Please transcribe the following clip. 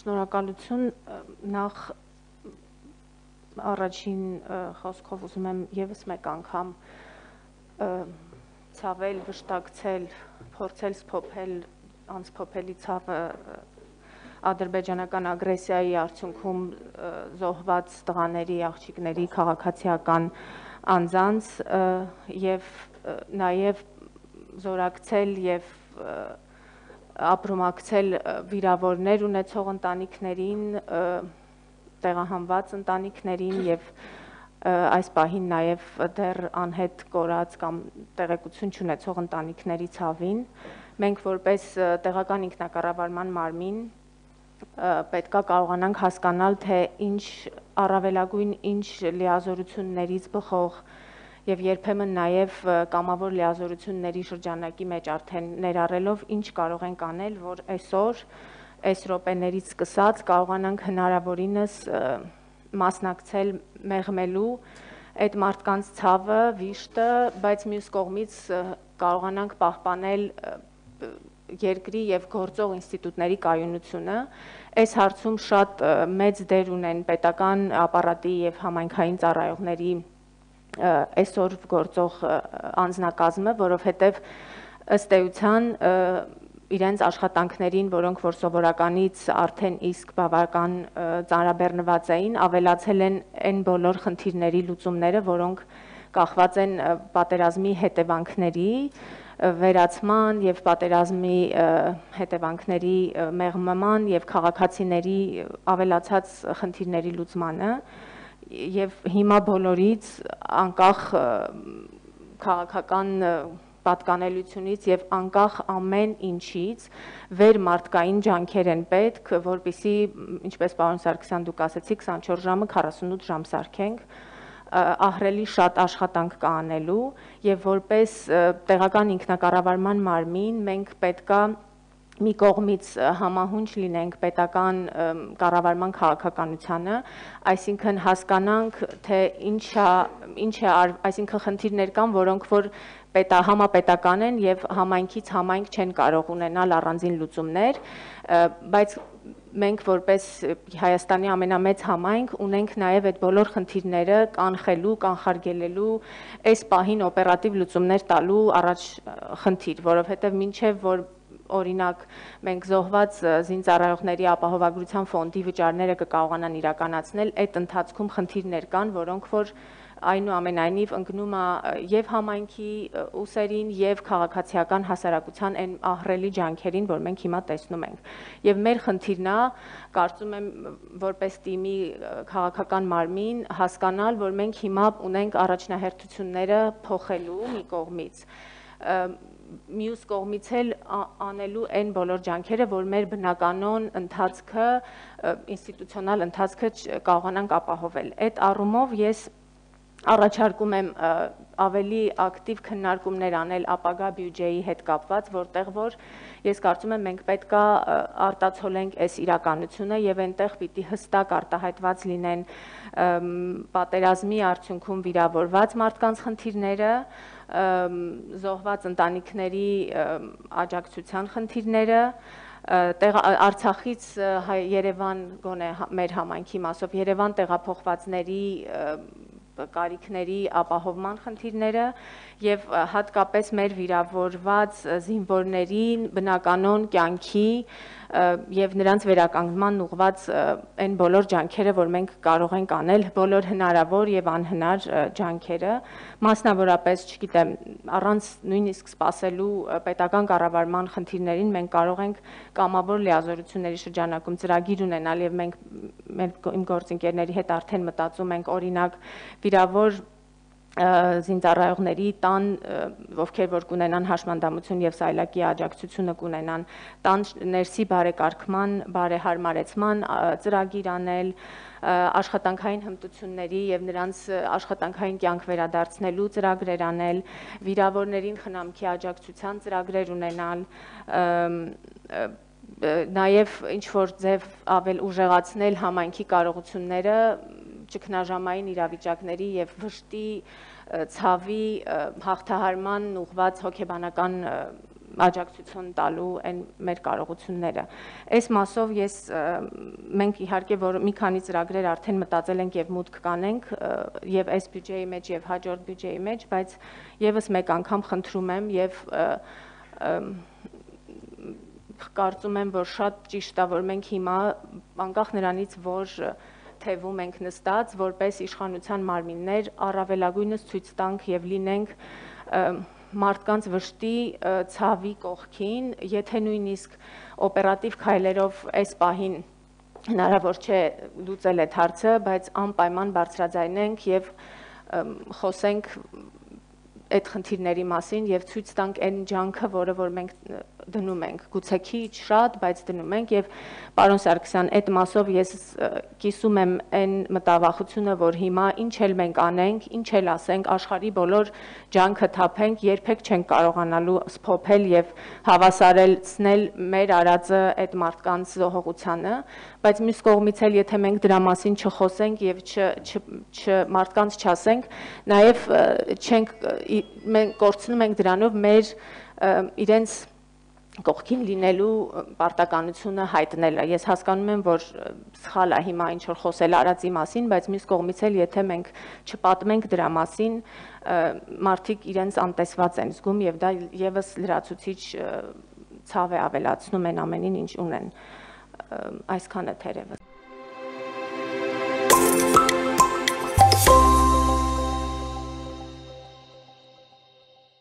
Շնորհակալություն նախ առաջին խոսքով ուզում եմ եւս մեկ անգամ ցավել, վշտակցել, փորձել սփոփել անսփոփելի ցավը ադրբեջանական ագրեսիայի արդյունքում զոհված տղաների, աղջիկների քաղաքացիական անձանց եւ նաեւ զորակցել եւ և, և ապրոմակցել վիրավորներ ունեցող ընտանիքներին, տեղահանված ընտանիքներին եւ այս պահին նաեւ դեռ անհետ կորած կամ տեղեկություն չունեցող ընտանիքների ցավին։ Մենք որպես տեղական ինքնակառավարման մարմին պետքա կարողանանք հասկանալ, թե ինչ առավելագույն ինչ լիազորություններից բխող եւ երբեմն նաեւ կամավոր լիազորությունների շրջանակի մեջ արդեն ներառելով ինչ կարող ենք անել, որ այսօր այս րոպեներից սկսած կարողանանք հնարավորինս մասնակցել մեղմելու այդ մարդկանց ցավը, վիշտը, բայց մյուս կողմից կարողանանք պահպանել երկրի եւ գործող ինստիտուտների կայունությունը այս հարցում շատ մեծ դեր ունեն պետական ապարատի եւ համայնքային ծառայողների այսօր գործող անձնակազմը, որովհետև ըստ էության իրենց աշխատանքներին, որոնք որ սովորականից արդեն իսկ բավական ծանրաբեռնված էին, ավելացել են այն բոլոր խնդիրների լուծումները, որոնք կախված են պատերազմի հետևանքների, վերացման եւ պատերազմի հետևանքների մեղմման եւ քաղաքացիների ավելացած խնդիրների լուծմանը, և եւ հիմա բոլորից անկախ քաղաքական պատկանելությունից եւ անկախ ամեն ինչից վեր մարդկային ջանքեր են պետք, որբիսի ինչպես պարոն Սարգսյան դուք ասացիք 24 ժամը 48 ժամ սարքենք ահրելի շատ աշխատանք կանելու եւ որպես տեղական ինքնակառավարման մարմին մենք պետքա մի կողմից համահունչ լինենք պետական կառավարման քաղաքականությանը, այսինքն հասկանանք, թե ինչ է, ինչ է, այսինքն խնդիրներ կան, որոնք որ պետա համապետական են եւ համայնքից համայնք չեն կարող ունենալ առանձին լուծումներ, բայց մենք որպես Հայաստանի ամենամեծ համայնք ունենք նաև այդ բոլոր խնդիրները կանխելու, կանխարգելելու, այս պահին օպերատիվ լուծումներ տալու առաջ խնդիր, որովհետև մինչև որ օրինակ մենք զոհված զինծառայողների ապահովագրության ֆոնդի վճարները կկարողանան իրականացնել, այդ ընթացքում խնդիրներ կան, որոնք որ այնուամենայնիվ ընկնում է եւ համայնքի ուսերին եւ քաղաքացիական հասարակության այն ահռելի ջանքերին, որ մենք հիմա տեսնում ենք։ Եվ մեր խնդիրն է, կարծում եմ, որպես թիմի քաղաքական մարմին հասկանալ, որ մենք հիմա ունենք առաջնահերթությունները փոխելու մի կողմից մյուս կողմից էլ անելու այն բոլոր ջանքերը, որ մեր բնականոն ընթացքը, ինստիտուցիոնալ ընթացքը կարողանանք ապահովել։ Այդ առումով ես առաջարկում եմ ավելի ակտիվ քննարկումներ անել ապագա բյուջեի հետ կապված, որտեղ որ ես կարծում եմ մենք պետքա արտացոլենք այս իրականությունը եւ այնտեղ պիտի հստակ արտահայտված լինեն պատերազմի արդյունքում վիրավորված մարդկանց խնդիրները, զոհված ընտանիքների աջակցության խնդիրները, տեղ Արցախից Երևան գոնե հա, մեր համայնքի մասով Երևան տեղափոխվածների կարիքների ապահովման խնդիրները եւ հատկապես մեր վիրավորված զինվորներին բնականոն կյանքի եւ նրանց վերականգնման ուղված այն բոլոր ջանքերը, որ մենք կարող ենք անել, բոլոր հնարավոր եւ անհնար ջանքերը, մասնավորապես, չգիտեմ, առանց նույնիսկ սпасելու պետական կառավարման խնդիրներին մենք կարող ենք կամավոր լիազորությունների շրջանակում ծրագիր ունենալ եւ մենք մեր իմ գործընկերների հետ արդեն մտածում ենք օրինակ վիրավոր զինծառայողների տան, ովքեր որ կունենան հաշմանդամություն եւ սայլակի աջակցությունը կունենան, տան ներսի բարեկարգման, բարեհարմարեցման ծրագիր անել, աշխատանքային հմտությունների եւ նրանց աշխատանքային կյանք վերադարձնելու ծրագրեր անել, վիրավորներին խնամքի աջակցության ծրագրեր ունենալ, նաև ինչ որ ձև ավել ուժեղացնել համայնքի կարողությունները ճգնաժամային իրավիճակների եւ վշտի, ցավի հաղթահարման ուղված հոգեբանական աջակցություն տալու այն մեր կարողությունները։ Այս մասով ես մենք իհարկե որ մի քանի ծրագրեր արդեն մտածել ենք եւ մուտք կանենք եւ այս բյուջեի մեջ եւ հաջորդ բյուջեի մեջ, բայց եւս մեկ անգամ խնդրում եմ եւ կարծում եմ, որ շատ ճիշտ է, որ մենք հիմա անկախ նրանից, որ և, թևում ենք նստած, որպես իշխանության մարմիններ առավելագույնս ցույց տանք եւ լինենք մարդկանց վշտի ցավի կողքին, եթե նույնիսկ օպերատիվ քայլերով այս պահին հնարավոր չէ լուծել այդ հարցը, բայց անպայման բարձրաձայնենք եւ խոսենք այդ խնդիրների մասին եւ ցույց տանք այն ջանքը, որը որ մենք դնում ենք, գուցե քիչ, շատ, բայց դնում ենք եւ պարոն Սարգսյան, այդ մասով ես կիսում եմ այն մտավախությունը, որ հիմա ինչ էլ մենք անենք, ինչ էլ ասենք, աշխարի բոլոր ջանքը թափենք, երբեք չենք կարողանալու սփոփել եւ հավասարելցնել մեր արածը այդ մարդկանց զողողությանը, բայց մյուս կողմից էլ եթե մենք դրա մասին չխոսենք եւ չ չ մարդկանց չասենք, նաեւ չենք մենք կորցնում ենք դրանով մեր իրենց կողքին լինելու պարտականությունը հայտնելը։ Ես հասկանում եմ, որ սխալ է հիմա ինչ որ խոսել արածի մասին, բայց մյուս կողմից էլ եթե մենք չպատմենք դրա մասին, մարդիկ իրենց անտեսված են զգում եւ դա եւս լրացուցիչ ցավ է ավելացնում են ամենին, ինչ ունեն։ Այսքանը թերևս